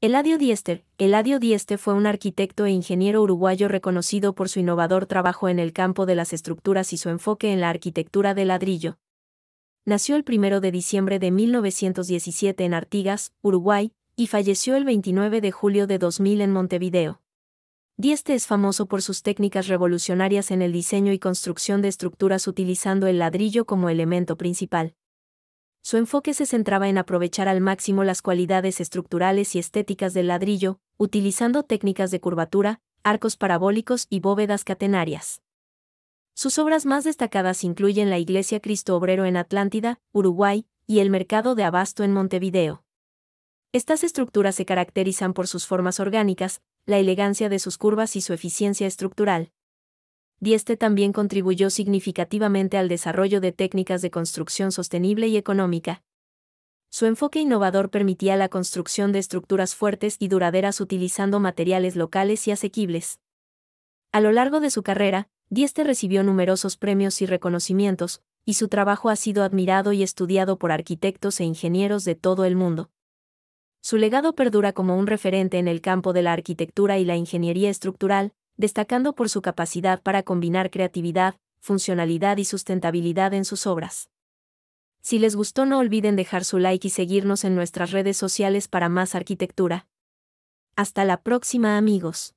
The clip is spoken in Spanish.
Eladio Diester. Eladio Dieste fue un arquitecto e ingeniero uruguayo reconocido por su innovador trabajo en el campo de las estructuras y su enfoque en la arquitectura de ladrillo. Nació el 1 de diciembre de 1917 en Artigas, Uruguay, y falleció el 29 de julio de 2000 en Montevideo. Dieste es famoso por sus técnicas revolucionarias en el diseño y construcción de estructuras utilizando el ladrillo como elemento principal su enfoque se centraba en aprovechar al máximo las cualidades estructurales y estéticas del ladrillo, utilizando técnicas de curvatura, arcos parabólicos y bóvedas catenarias. Sus obras más destacadas incluyen la Iglesia Cristo Obrero en Atlántida, Uruguay, y el Mercado de Abasto en Montevideo. Estas estructuras se caracterizan por sus formas orgánicas, la elegancia de sus curvas y su eficiencia estructural. Dieste también contribuyó significativamente al desarrollo de técnicas de construcción sostenible y económica. Su enfoque innovador permitía la construcción de estructuras fuertes y duraderas utilizando materiales locales y asequibles. A lo largo de su carrera, Dieste recibió numerosos premios y reconocimientos, y su trabajo ha sido admirado y estudiado por arquitectos e ingenieros de todo el mundo. Su legado perdura como un referente en el campo de la arquitectura y la ingeniería estructural, destacando por su capacidad para combinar creatividad, funcionalidad y sustentabilidad en sus obras. Si les gustó no olviden dejar su like y seguirnos en nuestras redes sociales para más arquitectura. Hasta la próxima amigos.